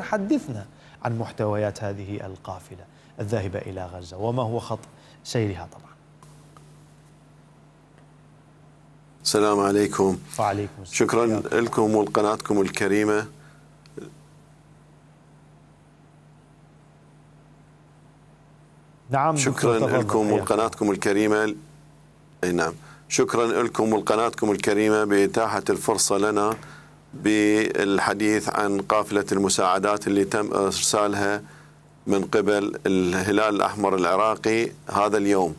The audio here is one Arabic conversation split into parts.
حدثنا عن محتويات هذه القافلة الذاهبة إلى غزة وما هو خط سيرها طبعا السلام عليكم وعليكم السلام شكرا لكم ولقناتكم الكريمة نعم شكرا لكم ولقناتكم الكريمة أي نعم شكرا لكم ولقناتكم الكريمة بإتاحة الفرصة لنا بالحديث عن قافلة المساعدات اللي تم إرسالها من قبل الهلال الأحمر العراقي هذا اليوم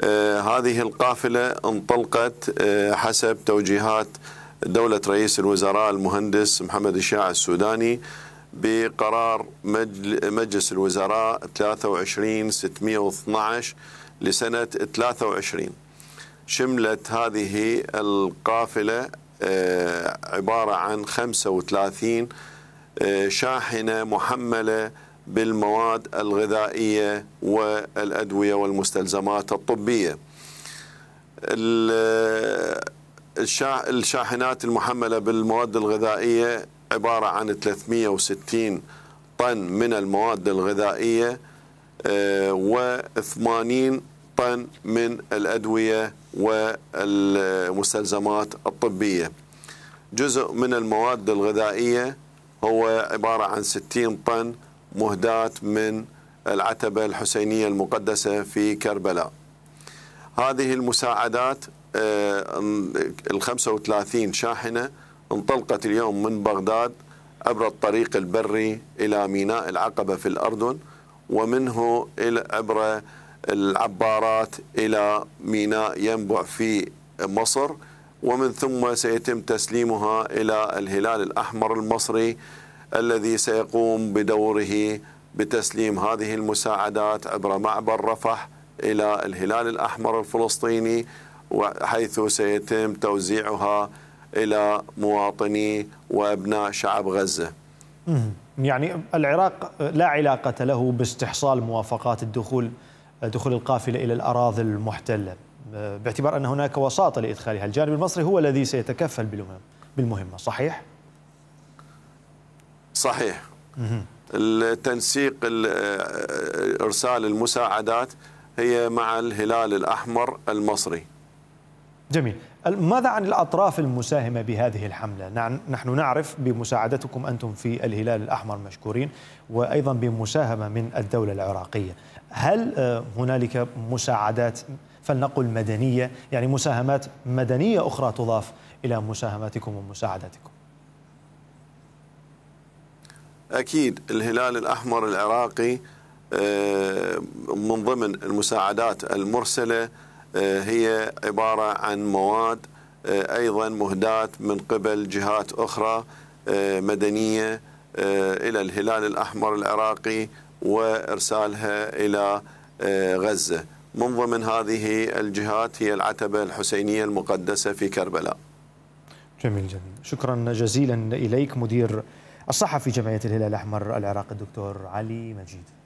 آه، هذه القافلة انطلقت آه، حسب توجيهات دولة رئيس الوزراء المهندس محمد الشاع السوداني بقرار مجلس الوزراء 23 612 لسنة 23 شملت هذه القافلة آه، عبارة عن 35 آه، شاحنة محملة بالمواد الغذائية والأدوية والمستلزمات الطبية آه، الشاحنات المحملة بالمواد الغذائية عبارة عن 360 طن من المواد الغذائية و80 طن من الأدوية والمستلزمات الطبية جزء من المواد الغذائية هو عبارة عن 60 طن مهداة من العتبة الحسينية المقدسة في كربلاء هذه المساعدات آه، ال 35 شاحنة انطلقت اليوم من بغداد عبر الطريق البري إلى ميناء العقبة في الأردن ومنه الى عبر العبارات إلى ميناء ينبع في مصر ومن ثم سيتم تسليمها إلى الهلال الأحمر المصري الذي سيقوم بدوره بتسليم هذه المساعدات عبر معبر رفح إلى الهلال الأحمر الفلسطيني حيث سيتم توزيعها إلى مواطني وأبناء شعب غزة يعني العراق لا علاقة له باستحصال موافقات الدخول دخول القافلة إلى الأراضي المحتلة آه، باعتبار أن هناك وساطة لإدخالها الجانب المصري هو الذي سيتكفل بالمهمة صحيح؟ صحيح التنسيق آه، إرسال المساعدات هي مع الهلال الأحمر المصري جميل ماذا عن الأطراف المساهمة بهذه الحملة؟ نعم، نحن نعرف بمساعدتكم أنتم في الهلال الأحمر مشكورين وأيضا بمساهمة من الدولة العراقية هل آه، هنالك مساعدات فلنقل مدنية يعني مساهمات مدنية أخرى تضاف إلى مساهماتكم ومساعداتكم أكيد الهلال الأحمر العراقي آه، من ضمن المساعدات المرسله آه، هي عبارة عن مواد آه، أيضا مهداة من قبل جهات أخرى آه، مدنية إلى الهلال الأحمر العراقي وإرسالها إلى غزة من ضمن هذه الجهات هي العتبة الحسينية المقدسة في كربلاء جميل جميل شكرا جزيلا إليك مدير الصحفي جمعية الهلال الأحمر العراقي الدكتور علي مجيد